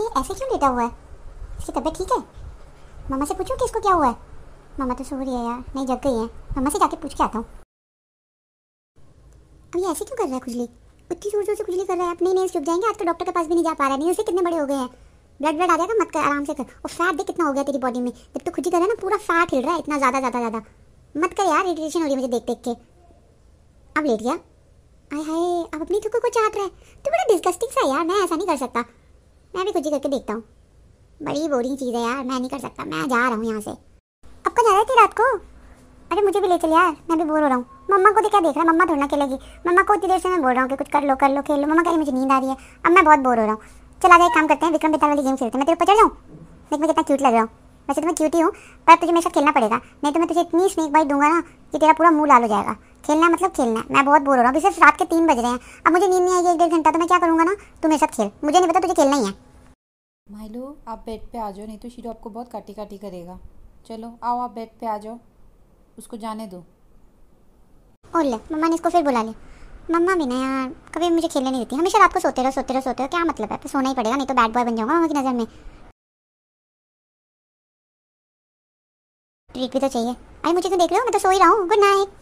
कि ऐसे क्यों लेटा हुआ है इसकी तबीयत ठीक है मामा से पूछूँ कि इसको क्या हुआ है मामा तो सो रही है यार नहीं जग गई है मामा से जाके पूछ के आता हूँ अब ये ऐसे क्यों कर रहा है खुजली उतनी जोर जोर से खुजली कर रहा है अपने नेल्स चुप जाएंगे आज तो डॉक्टर के पास भी नहीं जा पा रहा है उसे कितने बड़े हो गए हैं ब्लड ब्लड आ जाएगा मत कर आराम से कर और फैट भी कितना हो गया तेरी बॉडी में जब तो खुजी कर रहा है ना पूरा फैट हिल रहा है इतना ज़्यादा ज़्यादा ज़्यादा मत कर यार इरिटेशन हो रही है मुझे देख देख के अब लेट गया आए हाय अब अपनी थुक को चाट रहा है तो बड़ा डिस्गस्टिंग सा यार मैं ऐसा नहीं कर सकता मैं भी कुछ ही करके देखता हूँ बड़ी बोरिंग चीज़ है यार मैं नहीं कर सकता मैं जा रहा हूँ यहाँ से आपको जा रहे थे रात को अरे मुझे भी ले चल यार मैं भी बोर हो रहा हूँ मम्मा को क्या देख रहा है मम्मा थोड़ा खेलेगी मम्मा को इतनी देर से मैं बोल रहा हूँ कि कुछ कर लो कर लो खेल लो मम्मा कह रही मुझे नींद आ रही है अब मैं बहुत बोर हो रहा हूँ चल आगे एक काम करते हैं विक्रम बेताल वाली गेम खेलते हैं मैं तेरे चढ़ जाऊँ देख मैं कितना क्यूट लग रहा हूँ वैसे तो मैं क्यूट ही हूँ पर तुझे मेरे साथ खेलना पड़ेगा नहीं तो मैं तुझे इतनी स्नेक बाइट दूंगा ना कि तेरा पूरा मुँह लाल हो जाएगा खेलना मतलब खेलना मैं बहुत बोर हो रहा हूँ सिर्फ रात के तीन बज रहे हैं अब मुझे नींद नहीं आएगी एक डेढ़ घंटा तो मैं क्या करूँगा ना तू मेरे साथ खेल मुझे नहीं पता तुझे खेलना ही है माइलो आप बेड पे आ जाओ नहीं तो शीरो आपको बहुत काटी काटी करेगा चलो आओ आप बेड पे आ जाओ उसको जाने दो और ले मम्मा ने इसको फिर बुला लिया मम्मा भी ना यार कभी मुझे खेलने नहीं देती हमेशा रात को सोते रहो सोते रहो सोते रहो क्या मतलब है तो सोना ही पड़ेगा नहीं तो बैड बॉय बन जाऊंगा मम्मा की नज़र में ट्रीट भी तो चाहिए अरे मुझे तो देख रहे हो मैं तो सो ही रहा हूँ गुड नाइट